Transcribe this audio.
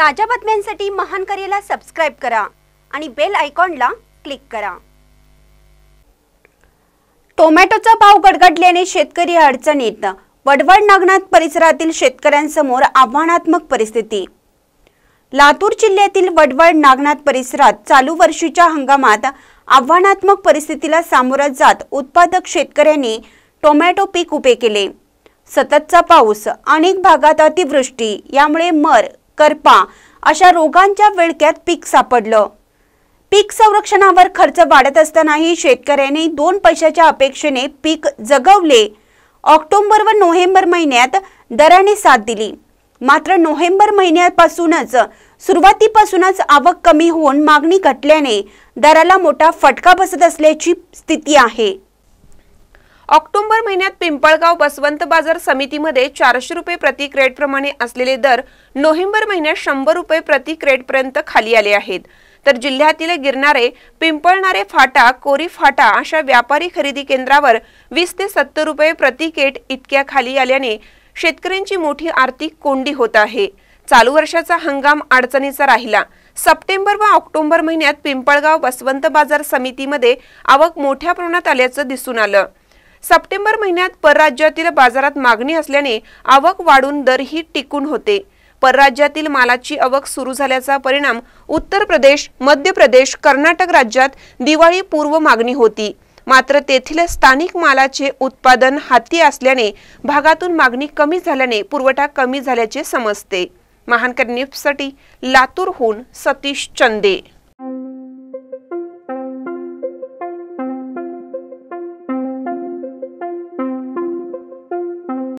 ताज्या बातम्यांसाठी महान करेला सबस्क्राईब करा आणि बेल आयकॉनला क्लिक करा टोमॅटोचा भाव गडगडल्याने शेतकरी अडचणीत वडवड नागनाथ परिसरातील शेतकऱ्यांसमोर आव्हानात्मक परिस्थिती लातूर जिल्ह्यातील वडवड नागनाथ परिसरात चालू वर्षीच्या हंगामात आव्हानात्मक परिस्थितीला सामोरं जात उत्पादक शेतकऱ्यांनी टोमॅटो पीक उभे केले सततचा पाऊस अनेक भागात अतिवृष्टी यामुळे मर करपा अशा रोगांच्या विळक्यात पीक सापडलं पीक संरक्षणावर खर्च वाढत असतानाही शेतकऱ्यांनी दोन पैशाच्या अपेक्षेने पीक जगवले ऑक्टोबर व नोव्हेंबर महिन्यात दराने साथ दिली मात्र नोव्हेंबर महिन्यापासूनच सुरुवातीपासूनच आवक कमी होऊन मागणी घटल्याने दराला मोठा फटका बसत असल्याची स्थिती आहे ऑक्टोबर महिन्यात पिंपळगाव बसवंत बाजार समितीमध्ये चारशे रुपये प्रति प्रमाणे असलेले दर नोव्हेंबर महिन्यात शंभर रुपये प्रति क्रेटपर्यंत खाली आले आहेत तर जिल्ह्यातील गिरणारे पिंपळणारे फाटा कोरी फाटा अशा व्यापारी खरेदी केंद्रावर वीस ते सत्तर रुपये प्रति केट इतक्या खाली आल्याने शेतकऱ्यांची मोठी आर्थिक कोंडी होत आहे चालू वर्षाचा हंगाम अडचणीचा राहिला सप्टेंबर व ऑक्टोबर महिन्यात पिंपळगाव बसवंत बाजार समितीमध्ये आवक मोठ्या प्रमाणात आल्याचं दिसून आलं सप्टेंबर महिन्यात परराज्यातील बाजारात मागणी असल्याने आवक वाढून दरही टिकून होते परराज्यातील मालाची आवक सुरू झाल्याचा परिणाम उत्तर प्रदेश मध्य प्रदेश कर्नाटक राज्यात दिवाळी पूर्व मागणी होती मात्र तेथील स्थानिक मालाचे उत्पादन हाती असल्याने भागातून मागणी कमी झाल्याने पुरवठा कमी झाल्याचे समजते महानकर न्यूजसाठी लातूरहून सतीश चंदे